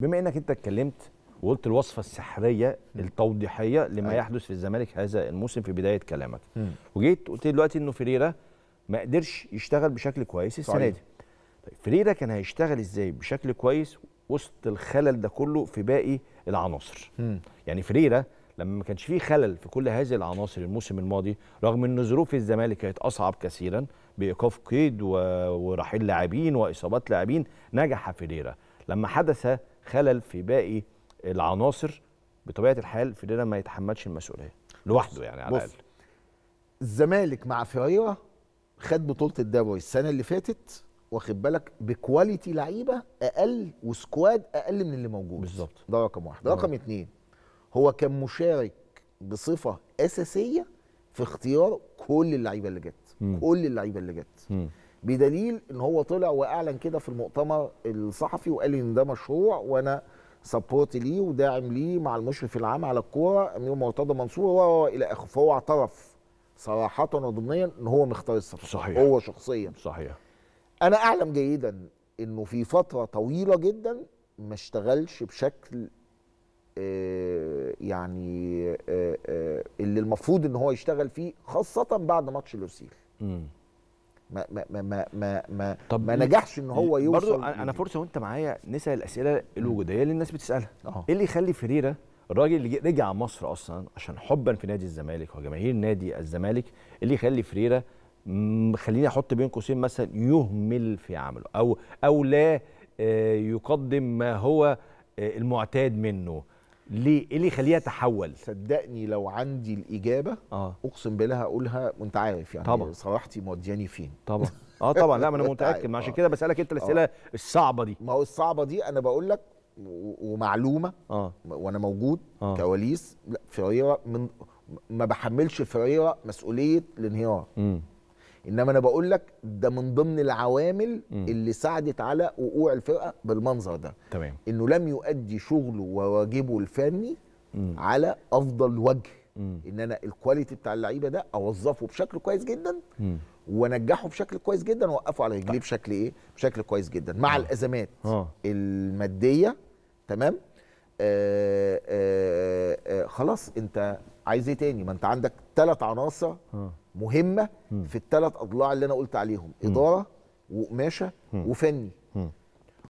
بما انك انت اتكلمت وقلت الوصفه السحريه التوضيحيه لما أيه. يحدث في الزمالك هذا الموسم في بدايه كلامك وجيت قلت دلوقتي انه فيريرا ما قدرش يشتغل بشكل كويس السنه دي طيب فيريرا كان هيشتغل ازاي بشكل كويس وسط الخلل ده كله في باقي العناصر م. يعني فيريرا لما ما كانش فيه خلل في كل هذه العناصر الموسم الماضي رغم ان ظروف الزمالك كانت اصعب كثيرا بايقاف قيد و... ورحيل لاعبين واصابات لاعبين نجح فيريرا لما حدث خلل في باقي العناصر بطبيعه الحال فيدينا ما يتحملش المسؤوليه لوحده يعني على الاقل الزمالك مع فريره خد بطوله الدوري السنه اللي فاتت واخد بالك بكواليتي لعيبه اقل وسكواد اقل من اللي موجود بالظبط ده رقم واحد رقم اتنين هو كان مشارك بصفه اساسيه في اختيار كل اللعيبه اللي جت كل اللعيبه اللي جت بدليل ان هو طلع واعلن كده في المؤتمر الصحفي وقال ان ده مشروع وانا سبورت ليه وداعم ليه مع المشرف العام على الكوره امير مرتضى منصور الى اخره فهو اعترف صراحه وضمنيا ان هو مختار الصفقه صحيح هو شخصيا صحيح انا اعلم جيدا انه في فتره طويله جدا ما اشتغلش بشكل آه، يعني آه، آه، اللي المفروض ان هو يشتغل فيه خاصه بعد ماتش لوسيل ما ما ما ما ما, طب ما نجحش ان هو يوصل برضو انا فرصه وانت معايا نسال الاسئله الوجوديه اللي الناس بتسالها ايه اللي يخلي فريرة الراجل اللي رجع مصر اصلا عشان حبا في نادي الزمالك وجماهير نادي الزمالك إيه اللي يخلي فريرة خليني احط بين قوسين مثلا يهمل في عمله او او لا آه، يقدم ما هو آه، المعتاد منه ليه ايه اللي يخليها تحول صدقني لو عندي الاجابه آه. اقسم بالله هقولها وانت عارف يعني طبعا صراحتي مودياني فين طبعا اه طبعا لا ما انا طيب. متاكد ما عشان كده بسالك انت الاسئله آه. الصعبه دي ما هو الصعبه دي انا بقول لك ومعلومه آه. وانا موجود آه. كواليس لا فريرة من ما بحملش فريرة مسؤوليه الانهيار انما انا بقول لك ده من ضمن العوامل م. اللي ساعدت على وقوع الفرقه بالمنظر ده تمام انه لم يؤدي شغله وواجبه الفني م. على افضل وجه م. ان انا الكواليتي بتاع اللعيبه ده اوظفه بشكل كويس جدا م. ونجحه بشكل كويس جدا ووقفه على رجليه طيب. بشكل ايه بشكل كويس جدا مع آه. الازمات آه. الماديه تمام آه، آه، آه، خلاص انت عايز ايه تاني ما انت عندك ثلاث عناصر مهمه في الثلاث اضلاع اللي انا قلت عليهم اداره وقماشه وفني